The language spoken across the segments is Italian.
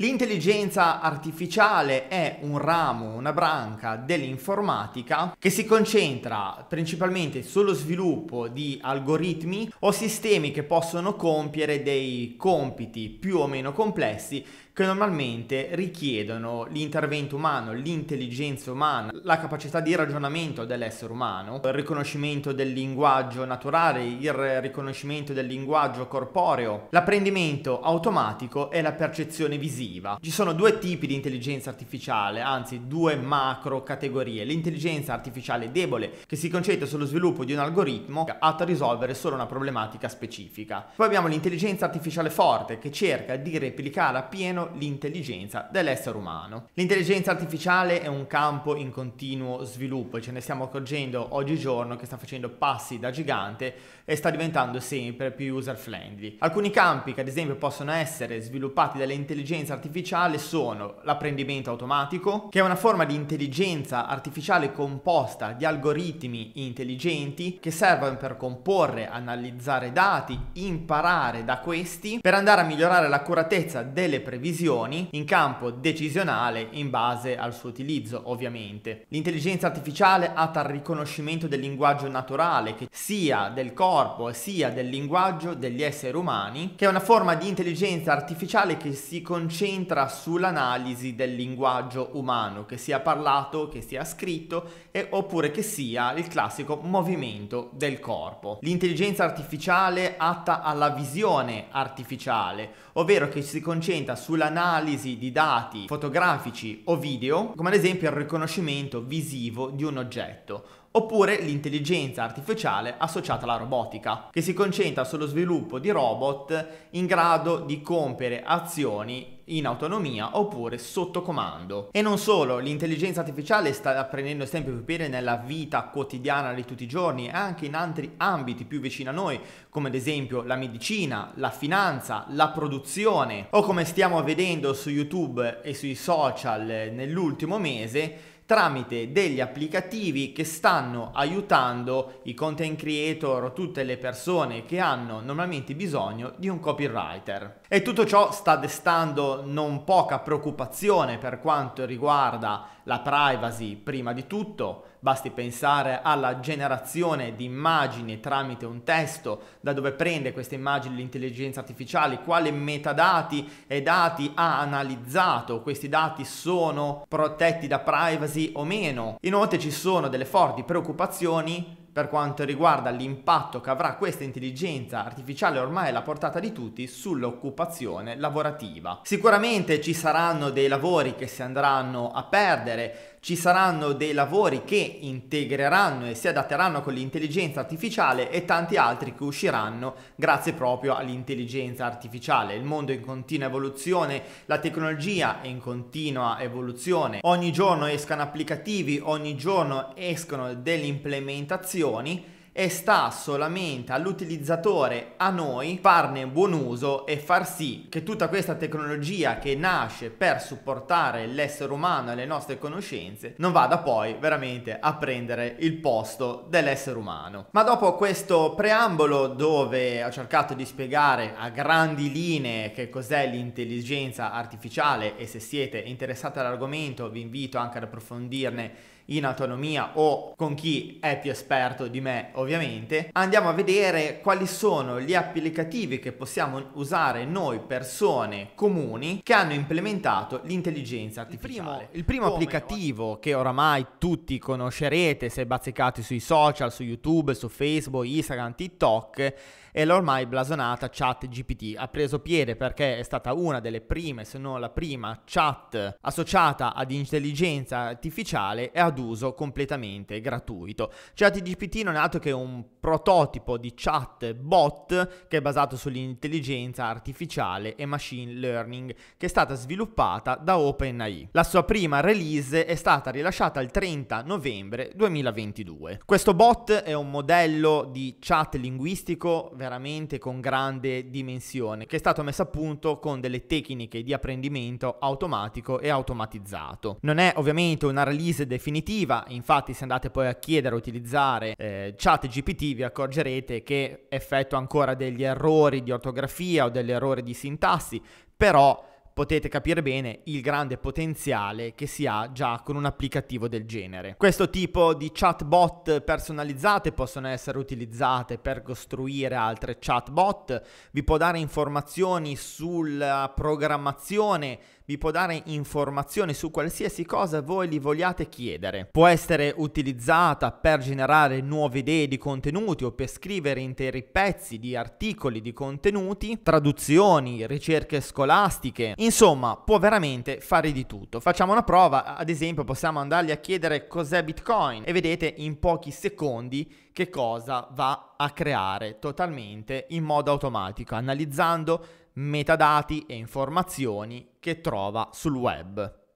L'intelligenza artificiale è un ramo, una branca dell'informatica che si concentra principalmente sullo sviluppo di algoritmi o sistemi che possono compiere dei compiti più o meno complessi che normalmente richiedono l'intervento umano, l'intelligenza umana, la capacità di ragionamento dell'essere umano, il riconoscimento del linguaggio naturale, il riconoscimento del linguaggio corporeo, l'apprendimento automatico e la percezione visiva. Ci sono due tipi di intelligenza artificiale, anzi due macro categorie. L'intelligenza artificiale debole, che si concentra sullo sviluppo di un algoritmo atto a risolvere solo una problematica specifica. Poi abbiamo l'intelligenza artificiale forte, che cerca di replicare appieno l'intelligenza dell'essere umano. L'intelligenza artificiale è un campo in continuo sviluppo e ce ne stiamo accorgendo oggigiorno che sta facendo passi da gigante e sta diventando sempre più user friendly. Alcuni campi che ad esempio possono essere sviluppati dall'intelligenza artificiale sono l'apprendimento automatico, che è una forma di intelligenza artificiale composta di algoritmi intelligenti che servono per comporre, analizzare dati, imparare da questi per andare a migliorare l'accuratezza delle previsioni decisioni in campo decisionale in base al suo utilizzo, ovviamente. L'intelligenza artificiale atta al riconoscimento del linguaggio naturale, che sia del corpo sia del linguaggio degli esseri umani, che è una forma di intelligenza artificiale che si concentra sull'analisi del linguaggio umano, che sia parlato, che sia scritto e, oppure che sia il classico movimento del corpo. L'intelligenza artificiale atta alla visione artificiale, ovvero che si concentra sulla sull'analisi di dati fotografici o video, come ad esempio il riconoscimento visivo di un oggetto, oppure l'intelligenza artificiale associata alla robotica, che si concentra sullo sviluppo di robot in grado di compiere azioni in autonomia oppure sotto comando. E non solo, l'intelligenza artificiale sta prendendo sempre più piede nella vita quotidiana di tutti i giorni e anche in altri ambiti più vicini a noi, come ad esempio la medicina, la finanza, la produzione o come stiamo vedendo su YouTube e sui social eh, nell'ultimo mese, tramite degli applicativi che stanno aiutando i content creator o tutte le persone che hanno normalmente bisogno di un copywriter. E tutto ciò sta destando non poca preoccupazione per quanto riguarda la privacy prima di tutto, Basti pensare alla generazione di immagini tramite un testo, da dove prende queste immagini l'intelligenza artificiale, quali metadati e dati ha analizzato, questi dati sono protetti da privacy o meno. Inoltre ci sono delle forti preoccupazioni per quanto riguarda l'impatto che avrà questa intelligenza artificiale ormai alla portata di tutti sull'occupazione lavorativa. Sicuramente ci saranno dei lavori che si andranno a perdere, ci saranno dei lavori che integreranno e si adatteranno con l'intelligenza artificiale e tanti altri che usciranno grazie proprio all'intelligenza artificiale. Il mondo è in continua evoluzione, la tecnologia è in continua evoluzione, ogni giorno escano applicativi, ogni giorno escono delle implementazioni e sta solamente all'utilizzatore, a noi, farne buon uso e far sì che tutta questa tecnologia che nasce per supportare l'essere umano e le nostre conoscenze non vada poi veramente a prendere il posto dell'essere umano. Ma dopo questo preambolo dove ho cercato di spiegare a grandi linee che cos'è l'intelligenza artificiale e se siete interessati all'argomento vi invito anche ad approfondirne in autonomia o con chi è più esperto di me ovviamente, andiamo a vedere quali sono gli applicativi che possiamo usare noi persone comuni che hanno implementato l'intelligenza artificiale. Il primo, il primo applicativo che oramai tutti conoscerete se bazzicate sui social, su YouTube, su Facebook, Instagram, TikTok, è l'ormai blasonata chat GPT. Ha preso piede perché è stata una delle prime, se non la prima, chat associata ad intelligenza artificiale e ad uso completamente gratuito. Chat GPT non è altro che un prototipo di chat bot che è basato sull'intelligenza artificiale e machine learning che è stata sviluppata da OpenAI. La sua prima release è stata rilasciata il 30 novembre 2022. Questo bot è un modello di chat linguistico veramente con grande dimensione, che è stato messo a punto con delle tecniche di apprendimento automatico e automatizzato. Non è ovviamente una release definitiva, infatti se andate poi a chiedere a utilizzare eh, chat GPT vi accorgerete che effettua ancora degli errori di ortografia o degli errori di sintassi, però potete capire bene il grande potenziale che si ha già con un applicativo del genere. Questo tipo di chatbot personalizzate possono essere utilizzate per costruire altre chatbot, vi può dare informazioni sulla programmazione vi può dare informazioni su qualsiasi cosa voi gli vogliate chiedere. Può essere utilizzata per generare nuove idee di contenuti o per scrivere interi pezzi di articoli di contenuti, traduzioni, ricerche scolastiche, insomma può veramente fare di tutto. Facciamo una prova, ad esempio possiamo andargli a chiedere cos'è Bitcoin e vedete in pochi secondi che cosa va a creare totalmente in modo automatico, analizzando metadati e informazioni che trova sul web.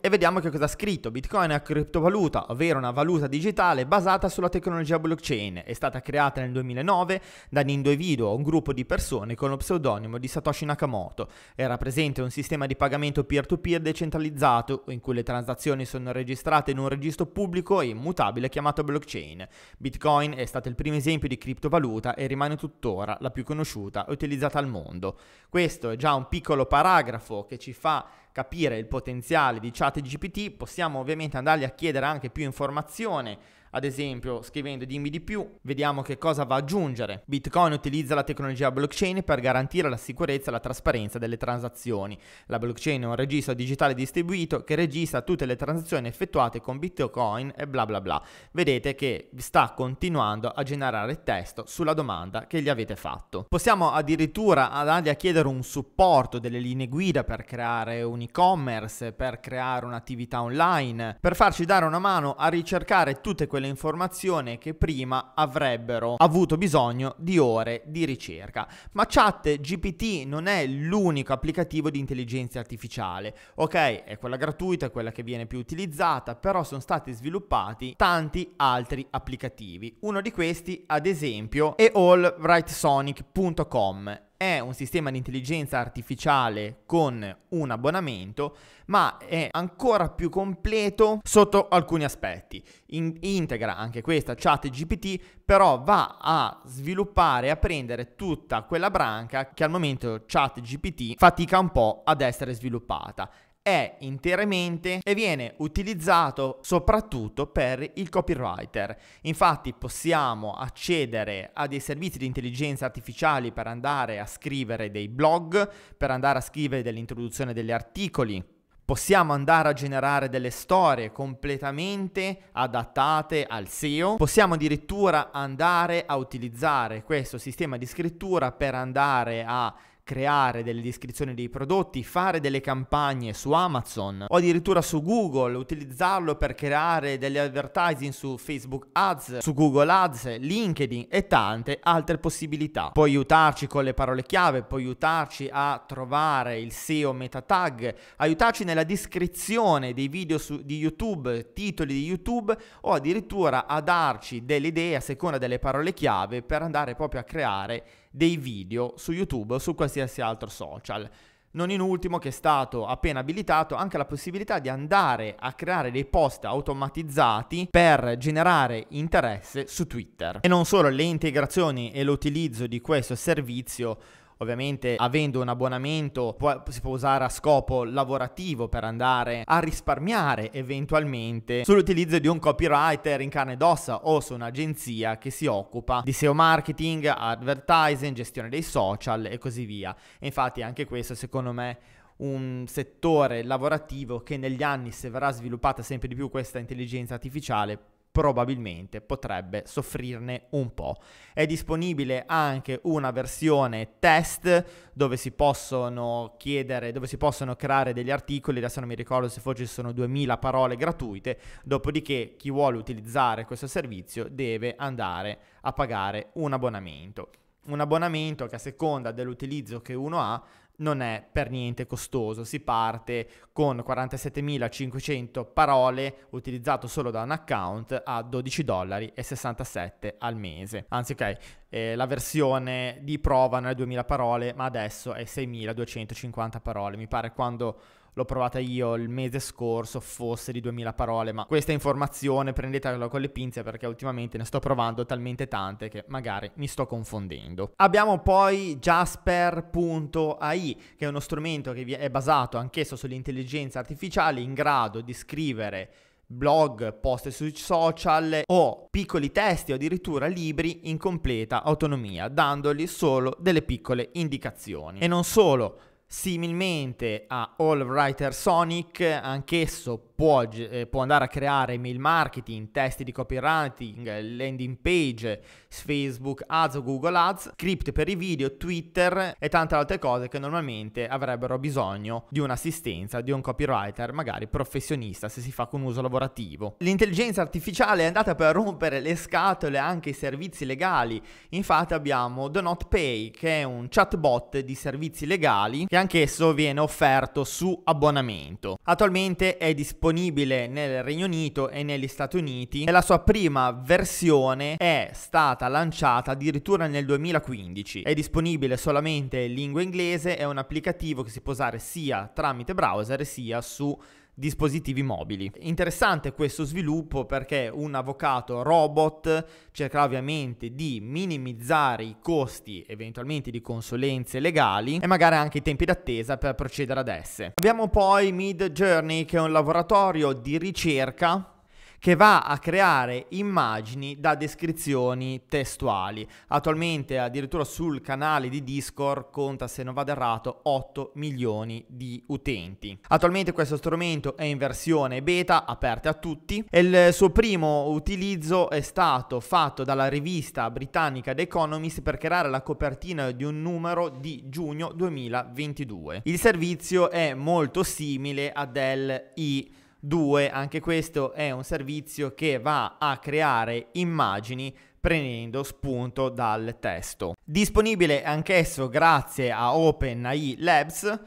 E vediamo che cosa ha scritto. Bitcoin è una criptovaluta, ovvero una valuta digitale basata sulla tecnologia blockchain. È stata creata nel 2009 da un individuo o un gruppo di persone con lo pseudonimo di Satoshi Nakamoto Era presente un sistema di pagamento peer-to-peer decentralizzato in cui le transazioni sono registrate in un registro pubblico e immutabile chiamato blockchain. Bitcoin è stato il primo esempio di criptovaluta e rimane tuttora la più conosciuta e utilizzata al mondo. Questo è già un piccolo paragrafo che ci fa capire il potenziale di ChatGPT, possiamo ovviamente andargli a chiedere anche più informazione ad esempio scrivendo dimmi di più, vediamo che cosa va ad aggiungere. Bitcoin utilizza la tecnologia blockchain per garantire la sicurezza e la trasparenza delle transazioni. La blockchain è un registro digitale distribuito che registra tutte le transazioni effettuate con Bitcoin e bla bla bla. Vedete che sta continuando a generare testo sulla domanda che gli avete fatto. Possiamo addirittura andare a chiedere un supporto delle linee guida per creare un e-commerce, per creare un'attività online, per farci dare una mano a ricercare tutte queste informazione che prima avrebbero avuto bisogno di ore di ricerca. Ma Chat GPT non è l'unico applicativo di intelligenza artificiale. Ok, è quella gratuita, è quella che viene più utilizzata, però sono stati sviluppati tanti altri applicativi. Uno di questi, ad esempio, è allwritesonic.com è un sistema di intelligenza artificiale con un abbonamento, ma è ancora più completo sotto alcuni aspetti. In- integra anche questa chat GPT, però va a sviluppare, e a prendere tutta quella branca che al momento chat GPT fatica un po' ad essere sviluppata è interamente e viene utilizzato soprattutto per il copywriter. Infatti possiamo accedere a dei servizi di intelligenza artificiale per andare a scrivere dei blog, per andare a scrivere dell'introduzione degli articoli, Possiamo andare a generare delle storie completamente adattate al SEO. Possiamo addirittura andare a utilizzare questo sistema di scrittura per andare a creare delle descrizioni dei prodotti, fare delle campagne su Amazon o addirittura su Google, utilizzarlo per creare degli advertising su Facebook Ads, su Google Ads, LinkedIn e tante altre possibilità. Puoi aiutarci con le parole chiave, puoi aiutarci a trovare il SEO meta tag, aiutarci nella descrizione dei video su, di YouTube, titoli di YouTube o addirittura a darci delle idee a seconda delle parole chiave per andare proprio a creare dei video su YouTube o su qualsiasi altro social. Non in ultimo che è stato appena abilitato anche la possibilità di andare a creare dei post automatizzati per generare interesse su Twitter. E non solo le integrazioni e l'utilizzo di questo servizio Ovviamente avendo un abbonamento può, si può usare a scopo lavorativo per andare a risparmiare eventualmente sull'utilizzo di un copywriter in carne ed ossa o su un'agenzia che si occupa di SEO marketing, advertising, gestione dei social e così via. E infatti anche questo secondo me un settore lavorativo che negli anni se verrà sviluppata sempre di più questa intelligenza artificiale probabilmente potrebbe soffrirne un po'. È disponibile anche una versione test dove si possono chiedere, dove si possono creare degli articoli, adesso non mi ricordo se forse sono 2000 parole gratuite, dopodiché chi vuole utilizzare questo servizio deve andare a pagare un abbonamento un abbonamento che a seconda dell'utilizzo che uno ha non è per niente costoso, si parte con 47.500 parole utilizzato solo da un account a 12 dollari e 67 al mese. Anzi, ok, eh, la versione di prova non è 2.000 parole, ma adesso è 6.250 parole. Mi pare quando l'ho provata io il mese scorso, fosse di 2000 parole, ma questa informazione prendetela con le pinze perché ultimamente ne sto provando talmente tante che magari mi sto confondendo. Abbiamo poi Jasper.ai, che è uno strumento che è basato anch'esso sull'intelligenza artificiale in grado di scrivere blog, post sui social o piccoli testi o addirittura libri in completa autonomia, dandogli solo delle piccole indicazioni. E non solo, Similmente a All Writer Sonic, anch'esso può, eh, può, andare a creare mail marketing, testi di copywriting, landing page, Facebook Ads o Google Ads, script per i video, Twitter e tante altre cose che normalmente avrebbero bisogno di un'assistenza di un copywriter, magari professionista se si fa con uso lavorativo. L'intelligenza artificiale è andata per rompere le scatole anche ai servizi legali, infatti abbiamo The Not Pay che è un chatbot di servizi legali che anch'esso viene offerto su abbonamento. Attualmente è disponibile nel Regno Unito e negli Stati Uniti e la sua prima versione è stata lanciata addirittura nel 2015. È disponibile solamente in lingua inglese, è un applicativo che si può usare sia tramite browser sia su dispositivi mobili. Interessante questo sviluppo perché un avvocato robot cercherà ovviamente di minimizzare i costi eventualmente di consulenze legali e magari anche i tempi d'attesa per procedere ad esse. Abbiamo poi Mid Journey che è un laboratorio di ricerca che va a creare immagini da descrizioni testuali. Attualmente addirittura sul canale di Discord conta, se non vado errato, 8 milioni di utenti. Attualmente questo strumento è in versione beta, aperta a tutti, e il suo primo utilizzo è stato fatto dalla rivista britannica The Economist per creare la copertina di un numero di giugno 2022. Il servizio è molto simile a Dell i 2 anche questo è un servizio che va a creare immagini prendendo spunto dal testo. Disponibile anch'esso grazie a OpenAI Labs,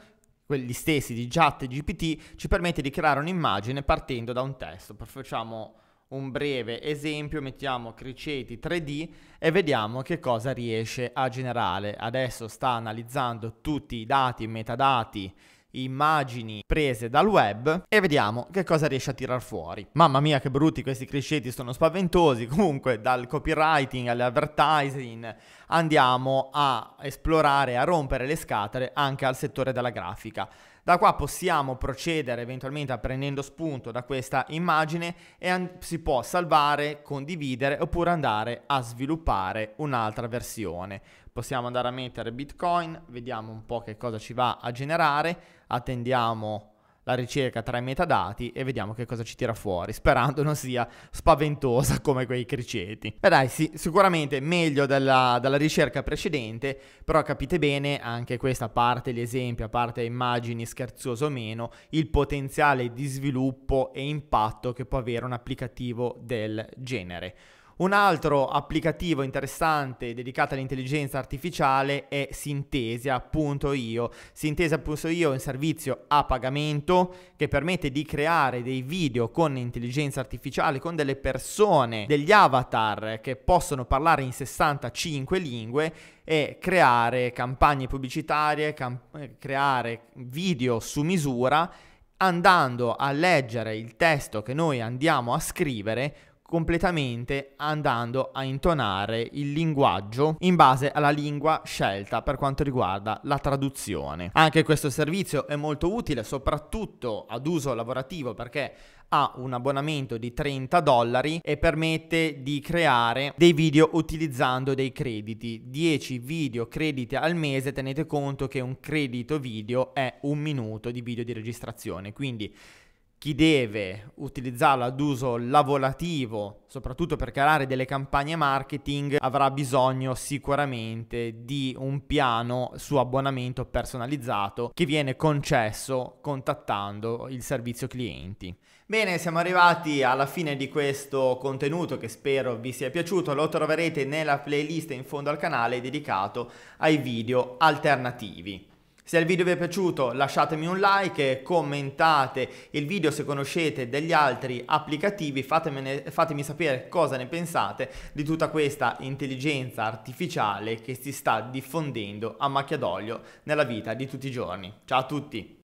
quelli stessi di ChatGPT, ci permette di creare un'immagine partendo da un testo. Facciamo un breve esempio, mettiamo criceti 3D e vediamo che cosa riesce a generare. Adesso sta analizzando tutti i dati, metadati immagini prese dal web e vediamo che cosa riesce a tirar fuori. Mamma mia che brutti questi cresceti sono spaventosi, comunque dal copywriting all'advertising andiamo a esplorare, a rompere le scatole anche al settore della grafica. Da qua possiamo procedere eventualmente prendendo spunto da questa immagine e an- si può salvare, condividere oppure andare a sviluppare un'altra versione possiamo andare a mettere Bitcoin, vediamo un po' che cosa ci va a generare, attendiamo la ricerca tra i metadati e vediamo che cosa ci tira fuori, sperando non sia spaventosa come quei criceti. Beh dai, sì, sicuramente meglio della, della, ricerca precedente, però capite bene, anche questa, a parte gli esempi, a parte immagini scherzoso o meno, il potenziale di sviluppo e impatto che può avere un applicativo del genere. Un altro applicativo interessante dedicato all'intelligenza artificiale è Sintesia.io. Sintesia.io è un servizio a pagamento che permette di creare dei video con intelligenza artificiale, con delle persone, degli avatar che possono parlare in 65 lingue e creare campagne pubblicitarie, camp- eh, creare video su misura andando a leggere il testo che noi andiamo a scrivere completamente andando a intonare il linguaggio in base alla lingua scelta per quanto riguarda la traduzione. Anche questo servizio è molto utile soprattutto ad uso lavorativo perché ha un abbonamento di 30 dollari e permette di creare dei video utilizzando dei crediti. 10 video crediti al mese, tenete conto che un credito video è un minuto di video di registrazione, quindi chi deve utilizzarlo ad uso lavorativo, soprattutto per creare delle campagne marketing, avrà bisogno sicuramente di un piano su abbonamento personalizzato che viene concesso contattando il servizio clienti. Bene, siamo arrivati alla fine di questo contenuto che spero vi sia piaciuto, lo troverete nella playlist in fondo al canale dedicato ai video alternativi. Se il video vi è piaciuto lasciatemi un like, commentate il video se conoscete degli altri applicativi, fatemi sapere cosa ne pensate di tutta questa intelligenza artificiale che si sta diffondendo a macchia d'olio nella vita di tutti i giorni. Ciao a tutti!